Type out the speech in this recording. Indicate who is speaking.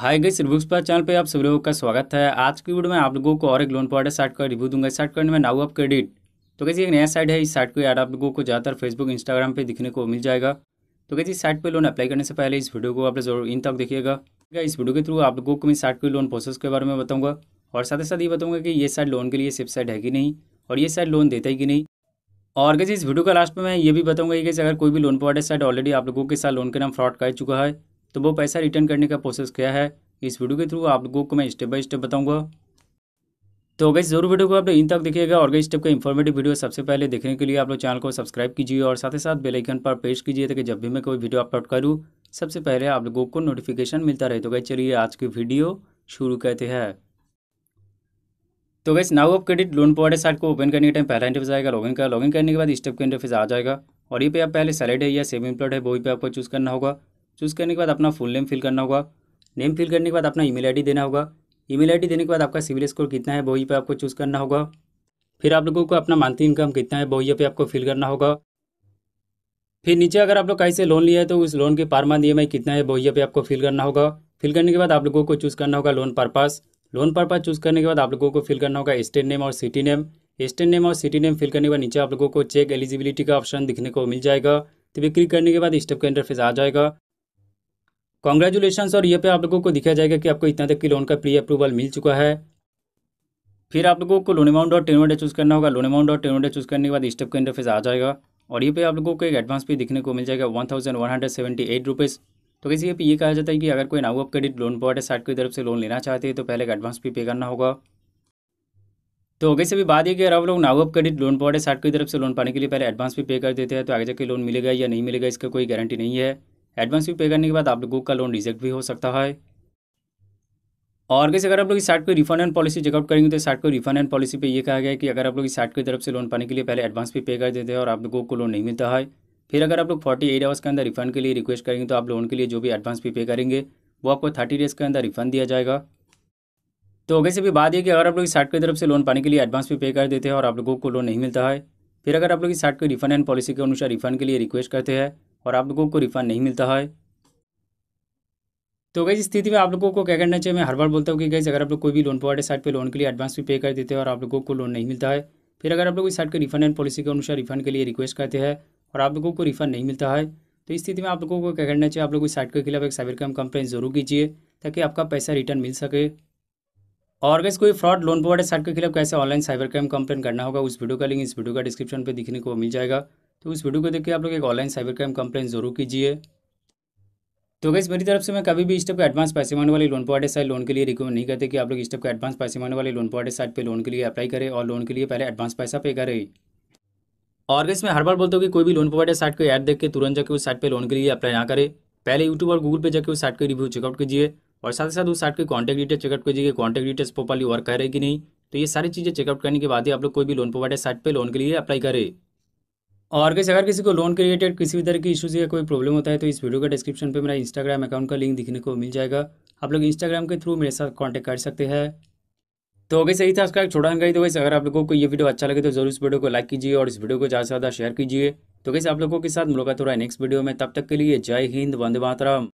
Speaker 1: हाय गई बुक्स पर चैनल पे आप सभी लोगों का स्वागत है आज की वीडियो में आप लोगों को और एक लोन प्रोवाइडर साइट का रिव्यू दूंगा साइट करने में नाउ अप क्रेडिट तो कैसे एक नया साइट है इस साइट को यार आप लोगों को ज़्यादातर फेसबुक इंस्टाग्राम पे दिखने को मिल जाएगा तो कैसे इस साइट पर लोन अप्लाई करने से पहले इस वीडियो को आप जरूर इन तक देखिएगा इस वीडियो के थ्रू आप लोगों को मैं साइट के लोन प्रोसेस के बारे में बताऊँगा और साथ ही साथ ये बताऊँगा कि ये साइट लोन के लिए सेफ साइट है कि नहीं और ये साइट लोन देता है कि नहीं और कैसे इस वीडियो का लास्ट में मैं ये भी बताऊँगा कि अगर कोई भी लोन प्रोवाइडर साइट ऑलरेडी आप लोगों के साथ लोन के नाम फ्रॉड कर चुका है तो वो पैसा रिटर्न करने का प्रोसेस क्या है इस वीडियो के थ्रू आप लोगों को मैं स्टेप बाय स्टेप बताऊँगा तो गई जरूर वीडियो को आप इन तक देखिएगा और गई स्टेप का इन्फॉर्मेटिव वीडियो सबसे पहले देखने के लिए आप लोग चैनल को सब्सक्राइब कीजिए और साथ ही साथ बेलाइकन पर प्रेस कीजिए ताकि जब भी मैं कोई वीडियो अपलोड करूँ सबसे पहले आप लोगों को नोटिफिकेशन मिलता रहे तो गई चलिए आज की वीडियो शुरू करते हैं तो guys now of credit loan provider site को ओपन करने के टाइम पहला इंटरफेस आएगा लॉगिन का लॉगिन करने के बाद स्टेप का इंटरफेस आ जाएगा और ये पे आप पहले सैलरी है या सेविंग प्लॉट है वही पे आपको चूज़ करना होगा चूज़ करने के बाद अपना फुल नेम फिल करना होगा नेम फिल करने के बाद अपना ईमेल आईडी देना होगा ईमेल आईडी देने के बाद आपका सिविल स्कोर कितना है वही पे आपको चूज़ करना होगा फिर आप लोगों को अपना मंथली इनकम कितना है वही पे आपको फिल करना होगा फिर नीचे अगर आप लोग कहीं से लोन लिया है तो उस लोन के पार मंथ ई कितना है वही पे आपको फिल करना होगा फिल करने के बाद आप लोगों को चूज़ करना होगा loan purpose loan purpose choose करने के बाद आप लोगों को फिल करना होगा स्टेट नेम और सिटी नेम स्टेट नेम और सिटी नेम फिल करने के बाद नीचे आप लोगों को चेक एलिजिबिलिटी का ऑप्शन दिखने को मिल जाएगा तो फिर क्लिक करने के बाद स्टेप का इंटरफेस आ जाएगा कॉन्ग्रेचुलेशन और ये पे आप लोगों को दिखाया जाएगा कि आपको इतना तक की लोन का प्री अप्रूवल मिल चुका है फिर आप लोगों को लोन अमाउंट और टेनोडे चूज़ करना होगा लोन अमाउंट और टेनोडे चूज़ करने के बाद स्टेप का इंटरफेस आ जाएगा और ये पे आप लोगों को एक एडवांस भी दिखने को मिल जाएगा one thousand one hundred seventy eight rupees तो किसी पे ये कहा जाता है कि अगर कोई नाउ क्रेडिट लोन है साइड की तरफ से लोन लेना चाहते हैं तो पहले एक एडवांस भी पे करना होगा तो वैसे भी बात ये कि अगर आप लोग नाउ क्रेडिट लोन है साइट की तरफ से लोन पाने के लिए पहले एडवांस भी पे कर देते हैं तो आगे जाके लोन मिलेगा या नहीं मिलेगा इसका कोई गारंटी नहीं है एडवांस भी पे करने के बाद आप लोगों का लोन रिजेक्ट भी हो सकता है और कैसे अगर आप लोग इस साइट को रिफंड एंड पॉलिसी चेकआउट करेंगे तो साइट को रिफंड एंड पॉलिसी पे ये कहा गया है कि अगर आप लोग इस साइट की तरफ से लोन पाने के लिए पहले एडवांस भी पे कर देते हैं और आप लोगों को लोन नहीं मिलता है फिर अगर आप लोग फोर्टी एट आवर्स के अंदर रिफंड के लिए रिक्वेस्ट करेंगे तो आप लोन के लिए जो भी एडवांस भी पे करेंगे वो आपको थर्टी डेज़ के अंदर रिफंड दिया जाएगा तो वैसे भी बात यह कि अगर आप लोग इस साइट की तरफ से लोन पाने के लिए एडवांस भी पे कर देते हैं और आप लोगों को लोन नहीं मिलता है फिर अगर आप लोग इस साइट को रिफंड एंड पॉलिसी के अनुसार रिफंड के लिए रिक्वेस्ट करते हैं और आप लोगों को रिफ़ंड नहीं मिलता है तो गई स्थिति में आप लोगों को क्या करना चाहिए मैं हर बार बोलता हूँ कि गई अगर आप लोग कोई भी लोन प्रोवाइडर साइट पर लोन के लिए एडवांस भी पे कर देते हैं और आप लोगों को लोन नहीं मिलता है फिर अगर आप लोग इस साइट के रिफंड एंड पॉलिसी के अनुसार रिफंड के लिए रिक्वेस्ट करते हैं और आप लोगों को रिफंड नहीं मिलता है तो इस स्थिति में आप लोगों को क्या करना चाहिए आप लोग इस साइट के खिलाफ एक साइबर क्राइम कंप्लेन जरूर कीजिए ताकि आपका पैसा रिटर्न मिल सके और अगर कोई फ्रॉड लोन प्रोवाइडर साइट के खिलाफ कैसे ऑनलाइन साइबर क्राइम कंप्लेन करना होगा उस वीडियो का लिंक इस वीडियो का डिस्क्रिप्शन पर दिखने को मिल जाएगा तो इस वीडियो को देख के आप लोग एक ऑनलाइन साइबर क्राइम कंप्लेन जरूर कीजिए तो गैस मेरी तरफ से मैं कभी भी इस टाइप का एडवांस पैसे मांगने वाले लोन प्रोवाइडर साइड लोन के लिए रिकमेंड नहीं करते कि आप लोग इस टाइप का एडवांस पैसे मांगने वाले लोन प्रोवाइडर साइड पे लोन के लिए अप्लाई करें और लोन के लिए पहले एडवांस पैसा पे करें और गैस मैं हर बार बोलता हूँ कि कोई भी लोन प्रोवाइडर साइट को ऐड देख के तुरंत जाकर उस साइट पर लोन के लिए अप्लाई ना करें पहले यूट्यूब और गूगल पर जाकर उस साइट के रिव्यू चेकआउट कीजिए और साथ ही साथ उस साइट के कॉन्टैक्ट डिटेल चेकआउट कीजिए कॉन्टैक्ट डिटेल्स प्रॉपरली वर्क करे कि नहीं तो ये सारी चीज़ें चेकआउट करने के बाद ही आप लोग कोई भी लोन प्रोवाइडर साइट पर लोन के लिए अप्लाई करें और कैसे अगर किसी को लोन के रिलेटेड किसी भी तरह की इशूज़ या कोई प्रॉब्लम होता है तो इस वीडियो के डिस्क्रिप्शन पे मेरा इंस्टाग्राम अकाउंट का लिंक दिखने को मिल जाएगा आप लोग इंस्टाग्राम के थ्रू मेरे साथ कॉन्टैक्ट कर सकते हैं तो हो सही था उसका एक छोटा जानकारी तो वैसे अगर आप लोगों को ये वीडियो अच्छा लगे तो जरूर इस वीडियो को लाइक कीजिए और इस वीडियो को ज़्यादा से ज़्यादा शेयर कीजिए तो कैसे आप लोगों के साथ मुलाकात हो रहा है नेक्स्ट वीडियो में तब तक के लिए जय हिंद वंदे मातरम